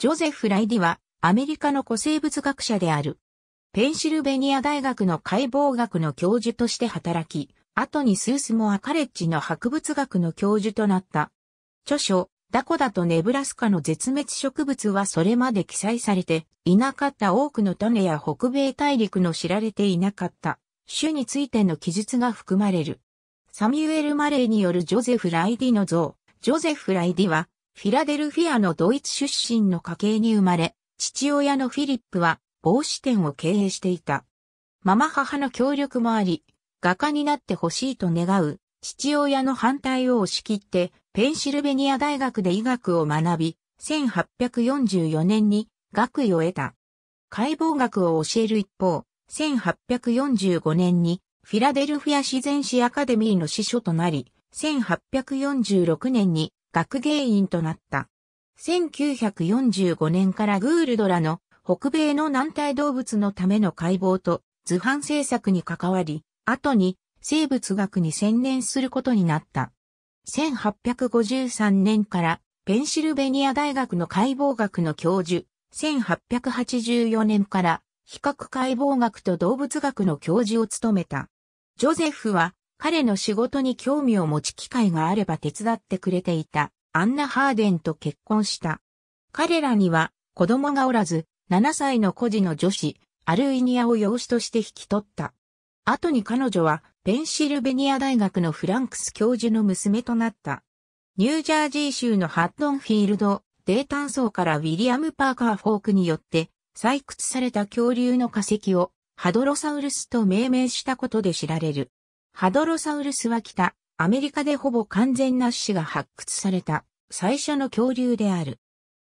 ジョゼフ・ライディは、アメリカの古生物学者である。ペンシルベニア大学の解剖学の教授として働き、後にスースモアカレッジの博物学の教授となった。著書、ダコダとネブラスカの絶滅植物はそれまで記載されていなかった多くの種や北米大陸の知られていなかった種についての記述が含まれる。サミュエル・マレーによるジョゼフ・ライディの像、ジョゼフ・ライディはフィラデルフィアのドイツ出身の家系に生まれ、父親のフィリップは帽子店を経営していた。ママ母の協力もあり、画家になってほしいと願う、父親の反対を押し切って、ペンシルベニア大学で医学を学び、1844年に学位を得た。解剖学を教える一方、1845年にフィラデルフィア自然史アカデミーの司書となり、1846年に学芸員となった。1945年からグールドラの北米の軟体動物のための解剖と図版制作に関わり、後に生物学に専念することになった。1853年からペンシルベニア大学の解剖学の教授、1884年から比較解剖学と動物学の教授を務めた。ジョゼフは彼の仕事に興味を持ち機会があれば手伝ってくれていたアンナ・ハーデンと結婚した。彼らには子供がおらず、7歳の孤児の女子、アルイニアを養子として引き取った。後に彼女はペンシルベニア大学のフランクス教授の娘となった。ニュージャージー州のハッドンフィールド、デタン層からウィリアム・パーカー・フォークによって採掘された恐竜の化石をハドロサウルスと命名したことで知られる。ハドロサウルスは北、アメリカでほぼ完全な種子が発掘された最初の恐竜である。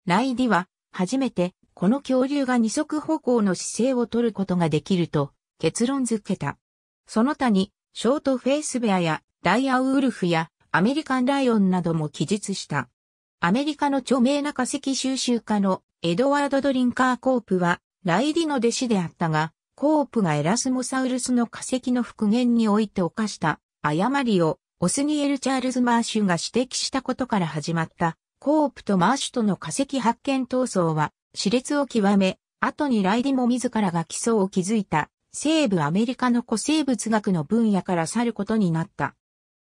ライディは初めてこの恐竜が二足歩行の姿勢を取ることができると結論づけた。その他にショートフェイスベアやダイアウウルフやアメリカンライオンなども記述した。アメリカの著名な化石収集家のエドワード・ドリンカー・コープはライディの弟子であったが、コープがエラスモサウルスの化石の復元において犯した誤りをオスニエル・チャールズ・マーシュが指摘したことから始まったコープとマーシュとの化石発見闘争は熾烈を極め、後にライディも自らが基礎を築いた西部アメリカの古生物学の分野から去ることになった。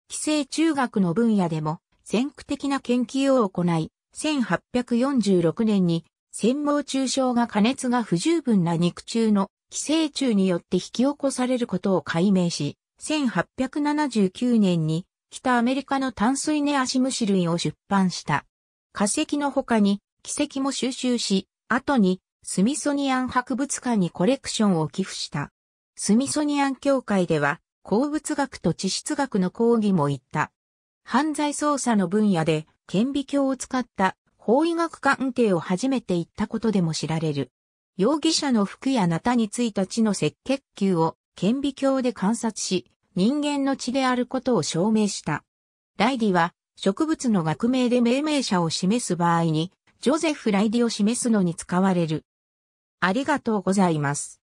寄生中学の分野でも先駆的な研究を行い、1846年に専門中傷が加熱が不十分な肉中の寄生虫によって引き起こされることを解明し、1879年に北アメリカの淡水ネアシムシ類を出版した。化石の他に、奇跡も収集し、後にスミソニアン博物館にコレクションを寄付した。スミソニアン協会では、鉱物学と地質学の講義も行った。犯罪捜査の分野で顕微鏡を使った法医学鑑定を初めて行ったことでも知られる。容疑者の服やナタについた血の赤血球を顕微鏡で観察し、人間の血であることを証明した。ライディは、植物の学名で命名者を示す場合に、ジョゼフ・ライディを示すのに使われる。ありがとうございます。